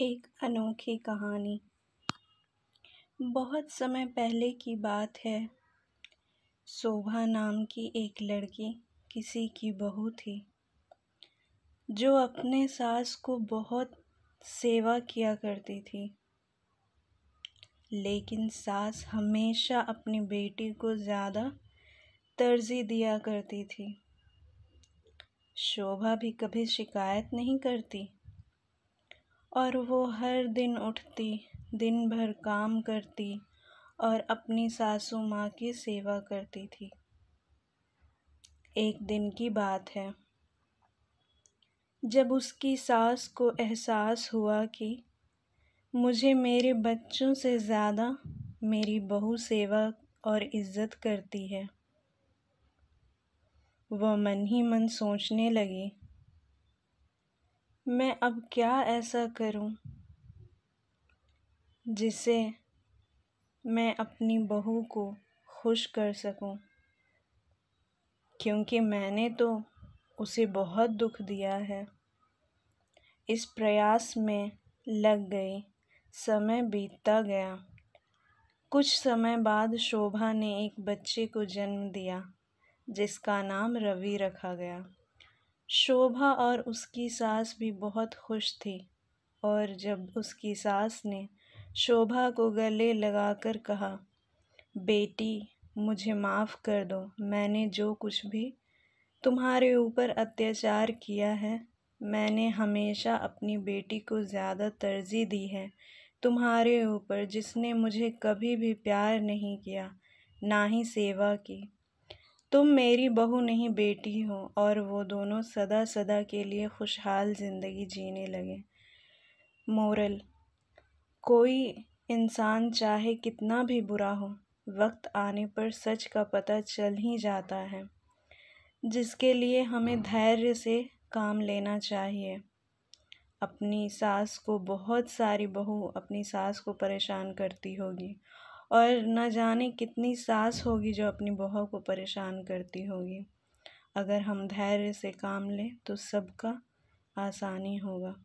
एक अनोखी कहानी बहुत समय पहले की बात है शोभा नाम की एक लड़की किसी की बहू थी जो अपने सास को बहुत सेवा किया करती थी लेकिन सास हमेशा अपनी बेटी को ज़्यादा तरजीह दिया करती थी शोभा भी कभी शिकायत नहीं करती और वो हर दिन उठती दिन भर काम करती और अपनी सासू माँ की सेवा करती थी एक दिन की बात है जब उसकी सास को एहसास हुआ कि मुझे मेरे बच्चों से ज़्यादा मेरी बहू सेवा और इज़्ज़त करती है वह मन ही मन सोचने लगी मैं अब क्या ऐसा करूं जिससे मैं अपनी बहू को खुश कर सकूं क्योंकि मैंने तो उसे बहुत दुख दिया है इस प्रयास में लग गई समय बीतता गया कुछ समय बाद शोभा ने एक बच्चे को जन्म दिया जिसका नाम रवि रखा गया शोभा और उसकी सास भी बहुत खुश थी और जब उसकी सास ने शोभा को गले लगाकर कहा बेटी मुझे माफ़ कर दो मैंने जो कुछ भी तुम्हारे ऊपर अत्याचार किया है मैंने हमेशा अपनी बेटी को ज़्यादा तरजीह दी है तुम्हारे ऊपर जिसने मुझे कभी भी प्यार नहीं किया ना ही सेवा की तुम मेरी बहू नहीं बेटी हो और वो दोनों सदा सदा के लिए खुशहाल ज़िंदगी जीने लगे मोरल कोई इंसान चाहे कितना भी बुरा हो वक्त आने पर सच का पता चल ही जाता है जिसके लिए हमें धैर्य से काम लेना चाहिए अपनी सास को बहुत सारी बहू अपनी सास को परेशान करती होगी और न जाने कितनी सास होगी जो अपनी बहू को परेशान करती होगी अगर हम धैर्य से काम लें तो सबका आसानी होगा